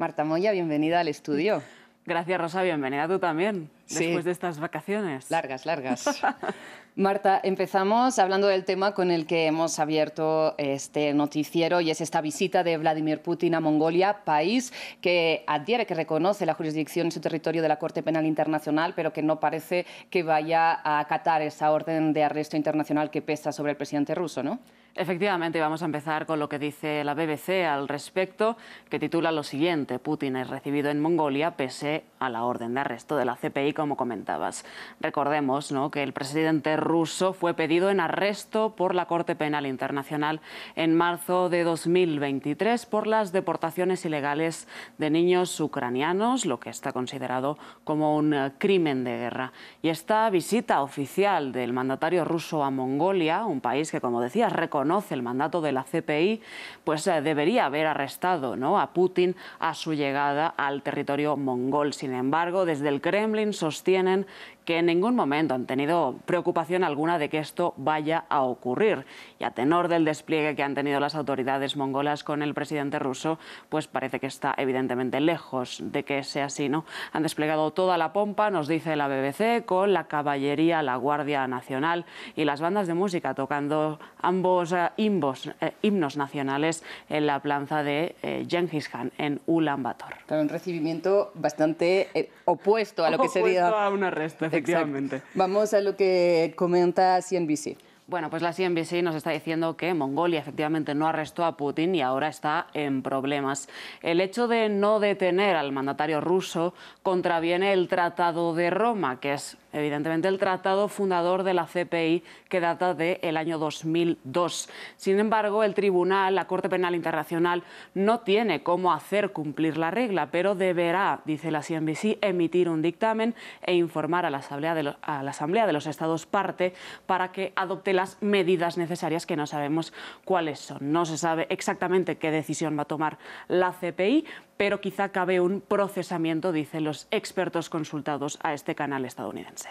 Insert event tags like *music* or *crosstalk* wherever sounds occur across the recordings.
Marta Moya, bienvenida al estudio. Gracias, Rosa. Bienvenida tú también, después de estas vacaciones. Largas, largas. *laughs* Marta, empezamos hablando del tema con el que hemos abierto este noticiero y es esta visita de Vladimir Putin a Mongolia, país que adhiere, que reconoce la jurisdicción en su territorio de la Corte Penal Internacional, pero que no parece que vaya a acatar esa orden de arresto internacional que pesa sobre el presidente ruso, ¿no? Efectivamente, vamos a empezar con lo que dice la BBC al respecto, que titula lo siguiente. Putin es recibido en Mongolia pese a la orden de arresto de la CPI, como comentabas. Recordemos ¿no? que el presidente ruso fue pedido en arresto por la Corte Penal Internacional en marzo de 2023 por las deportaciones ilegales de niños ucranianos, lo que está considerado como un eh, crimen de guerra. Y esta visita oficial del mandatario ruso a Mongolia, un país que, como decías, recordemos conoce el mandato de la CPI, pues eh, debería haber arrestado ¿no? a Putin a su llegada al territorio mongol. Sin embargo, desde el Kremlin sostienen que en ningún momento han tenido preocupación alguna de que esto vaya a ocurrir. Y a tenor del despliegue que han tenido las autoridades mongolas con el presidente ruso, pues parece que está evidentemente lejos de que sea así, ¿no? Han desplegado toda la pompa, nos dice la BBC, con la caballería, la Guardia Nacional y las bandas de música tocando ambos eh, eh, himnos nacionales en la plaza de eh, Genghis Khan en Ulan un recibimiento bastante eh, opuesto a lo que sería a un arresto, Exactamente. Vamos a lo que comenta CNBC. Bueno, pues la CNBC nos está diciendo que Mongolia efectivamente no arrestó a Putin y ahora está en problemas. El hecho de no detener al mandatario ruso contraviene el Tratado de Roma, que es evidentemente el tratado fundador de la CPI que data del el año 2002. Sin embargo, el tribunal, la Corte Penal Internacional, no tiene cómo hacer cumplir la regla, pero deberá, dice la CNBC, emitir un dictamen e informar a la Asamblea de, a la Asamblea de los Estados parte para que adopte la las medidas necesarias que no sabemos cuáles son. No se sabe exactamente qué decisión va a tomar la CPI, pero quizá cabe un procesamiento, dicen los expertos consultados a este canal estadounidense.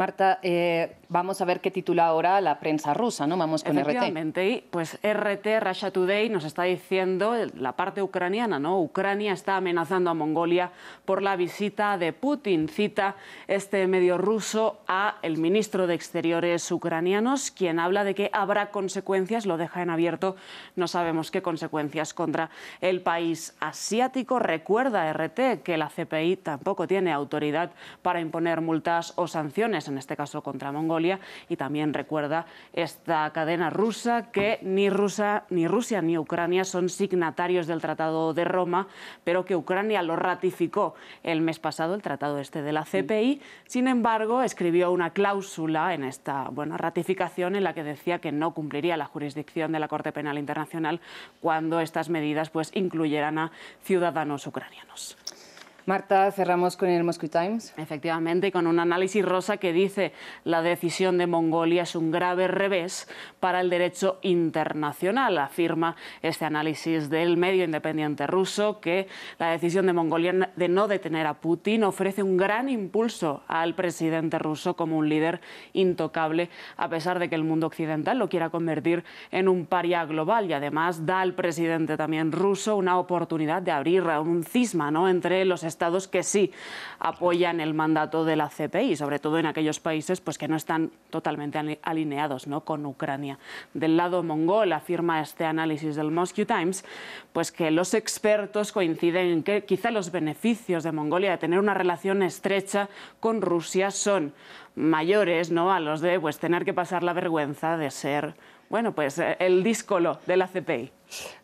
Marta, eh, vamos a ver qué titula ahora la prensa rusa, ¿no? Vamos con RT. Y pues RT, Russia Today, nos está diciendo eh, la parte ucraniana, ¿no? Ucrania está amenazando a Mongolia por la visita de Putin. Cita este medio ruso a el ministro de Exteriores ucranianos, quien habla de que habrá consecuencias, lo deja en abierto, no sabemos qué consecuencias contra el país asiático. Recuerda RT que la CPI tampoco tiene autoridad para imponer multas o sanciones en este caso contra Mongolia, y también recuerda esta cadena rusa que ni, rusa, ni Rusia ni Ucrania son signatarios del Tratado de Roma, pero que Ucrania lo ratificó el mes pasado, el tratado este de la CPI. Sin embargo, escribió una cláusula en esta ratificación en la que decía que no cumpliría la jurisdicción de la Corte Penal Internacional cuando estas medidas pues, incluyeran a ciudadanos ucranianos. Marta, cerramos con el Moscow Times. Efectivamente, con un análisis rosa que dice la decisión de Mongolia es un grave revés para el derecho internacional, afirma este análisis del medio independiente ruso que la decisión de Mongolia de no detener a Putin ofrece un gran impulso al presidente ruso como un líder intocable, a pesar de que el mundo occidental lo quiera convertir en un paria global y además da al presidente también ruso una oportunidad de abrir un cisma ¿no? entre los estados que sí apoyan el mandato de la CPI, sobre todo en aquellos países pues, que no están totalmente alineados ¿no? con Ucrania. Del lado mongol afirma este análisis del Moscow Times pues, que los expertos coinciden en que quizá los beneficios de Mongolia de tener una relación estrecha con Rusia son mayores ¿no? a los de pues, tener que pasar la vergüenza de ser bueno, pues, el díscolo de la CPI.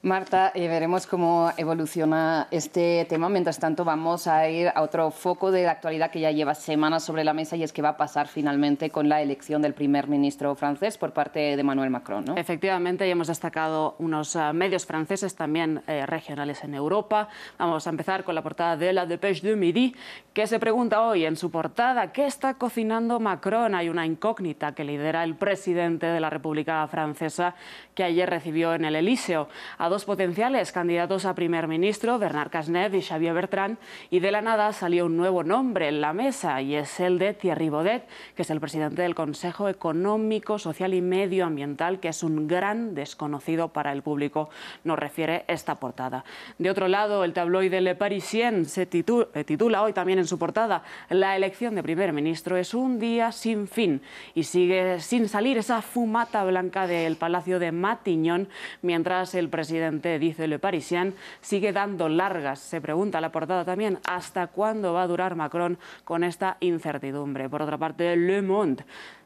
Marta, y eh, veremos cómo evoluciona este tema. Mientras tanto, vamos a ir a otro foco de la actualidad que ya lleva semanas sobre la mesa y es que va a pasar finalmente con la elección del primer ministro francés por parte de Manuel Macron. Efectivamente, ya hemos destacado unos eh, medios franceses también eh, regionales en Europa. Vamos a empezar con la portada de la Depeche du Midi, que se pregunta hoy en su portada qué está cocinando Macron. Hay una incógnita que lidera el presidente de la República Francesa que ayer recibió en el Elíseo a dos potenciales candidatos a primer ministro, Bernard Casnet y Xavier Bertrand, y de la nada salió un nuevo nombre en la mesa y es el de Thierry Baudet, que es el presidente del Consejo Económico, Social y Medioambiental, que es un gran desconocido para el público, nos refiere esta portada. De otro lado, el tabloide Le Parisien se titula, eh, titula hoy también en su portada La elección de primer ministro es un día sin fin y sigue sin salir esa fumata blanca del Palacio de Matiñón mientras el el presidente, dice Le Parisien, sigue dando largas. Se pregunta la portada también hasta cuándo va a durar Macron con esta incertidumbre. Por otra parte, Le Monde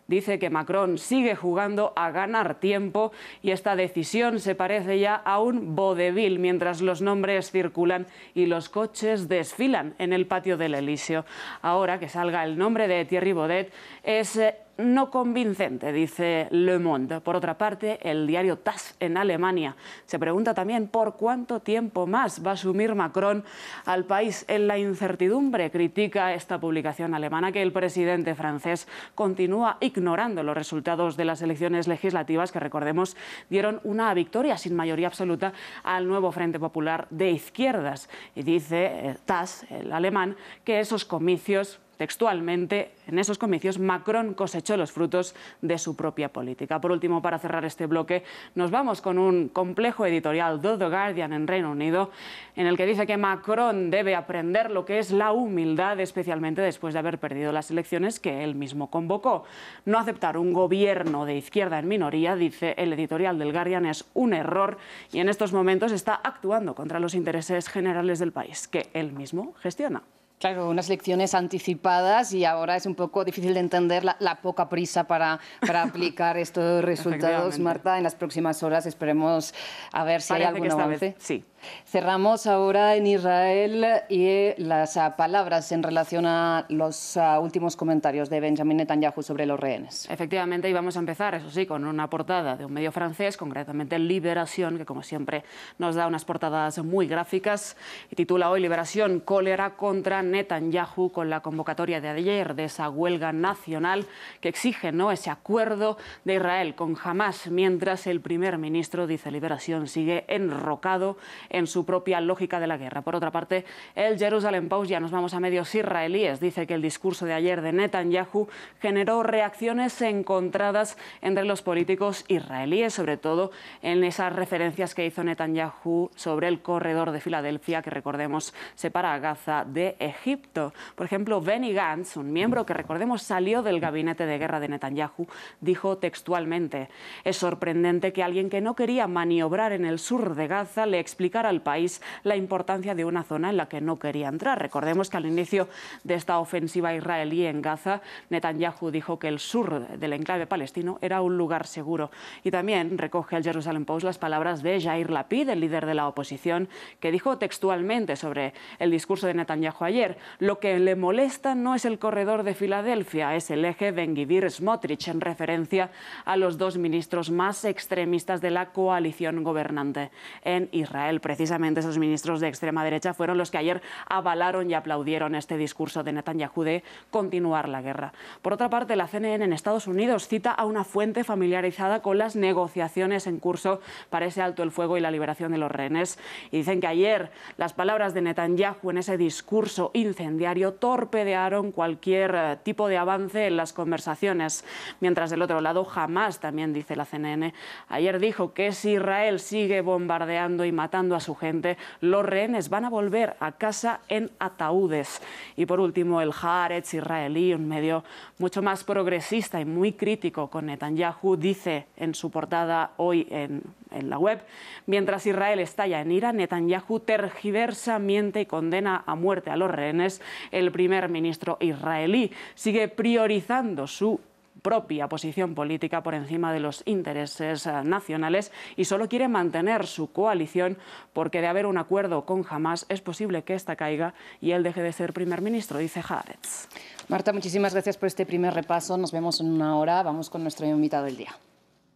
dice que Macron sigue jugando a ganar tiempo y esta decisión se parece ya a un vodevil mientras los nombres circulan y los coches desfilan en el patio del Elíseo. Ahora que salga el nombre de Thierry Baudet es eh, no convincente, dice Le Monde. Por otra parte, el diario TASS en Alemania se pregunta también por cuánto tiempo más va a asumir Macron al país. En la incertidumbre critica esta publicación alemana que el presidente francés continúa ignorando los resultados de las elecciones legislativas que, recordemos, dieron una victoria sin mayoría absoluta al nuevo Frente Popular de Izquierdas. Y dice eh, tas el alemán, que esos comicios Textualmente, en esos comicios, Macron cosechó los frutos de su propia política. Por último, para cerrar este bloque, nos vamos con un complejo editorial de The Guardian en Reino Unido, en el que dice que Macron debe aprender lo que es la humildad, especialmente después de haber perdido las elecciones que él mismo convocó. No aceptar un gobierno de izquierda en minoría, dice el editorial del Guardian, es un error y en estos momentos está actuando contra los intereses generales del país que él mismo gestiona. Claro, unas lecciones anticipadas y ahora es un poco difícil de entender la, poca prisa para, para aplicar *laughs* estos resultados, Marta. En las próximas horas esperemos a ver si hay algún avance. Vez, sí. Cerramos ahora en Israel y las ah, palabras en relación a los ah, últimos comentarios de Benjamin Netanyahu sobre los rehenes. Efectivamente, y vamos a empezar, eso sí, con una portada de un medio francés, concretamente Liberación, que como siempre nos da unas portadas muy gráficas y titula hoy Liberación, cólera contra Netanyahu con la convocatoria de ayer de esa huelga nacional que exige ¿no? ese acuerdo de Israel con Hamas, mientras el primer ministro, dice Liberación, sigue enrocado en su propia lógica de la guerra. Por otra parte, el Jerusalem Post, ya nos vamos a medios israelíes, dice que el discurso de ayer de Netanyahu generó reacciones encontradas entre los políticos israelíes, sobre todo en esas referencias que hizo Netanyahu sobre el corredor de Filadelfia, que recordemos separa a Gaza de Egipto. Egipto. Por ejemplo, Benny Gantz, un miembro que recordemos salió del gabinete de guerra de Netanyahu, dijo textualmente, es sorprendente que alguien que no quería maniobrar en el sur de Gaza le explicara al país la importancia de una zona en la que no quería entrar. Recordemos que al inicio de esta ofensiva israelí en Gaza, Netanyahu dijo que el sur del enclave palestino era un lugar seguro. Y también recoge el Jerusalem Post las palabras de Jair Lapid, el líder de la oposición, que dijo textualmente sobre el discurso de Netanyahu ayer, lo que le molesta no es el corredor de Filadelfia, es el eje Benguidir-Smotrich, en referencia a los dos ministros más extremistas de la coalición gobernante en Israel. Precisamente esos ministros de extrema derecha fueron los que ayer avalaron y aplaudieron este discurso de Netanyahu de continuar la guerra. Por otra parte, la CNN en Estados Unidos cita a una fuente familiarizada con las negociaciones en curso para ese alto el fuego y la liberación de los rehenes. Y dicen que ayer las palabras de Netanyahu en ese discurso incendiario torpedearon cualquier eh, tipo de avance en las conversaciones. Mientras del otro lado, jamás también dice la CNN, ayer dijo que si Israel sigue bombardeando y matando a su gente, los rehenes van a volver a casa en ataúdes. Y por último, el Haaretz israelí, un medio mucho más progresista y muy crítico con Netanyahu, dice en su portada hoy en en la web. Mientras Israel estalla en Irán, Netanyahu tergiversa, miente y condena a muerte a los rehenes. El primer ministro israelí sigue priorizando su propia posición política por encima de los intereses eh, nacionales y solo quiere mantener su coalición porque de haber un acuerdo con Hamas es posible que esta caiga y él deje de ser primer ministro, dice Haaretz. Marta, muchísimas gracias por este primer repaso. Nos vemos en una hora. Vamos con nuestro invitado del día.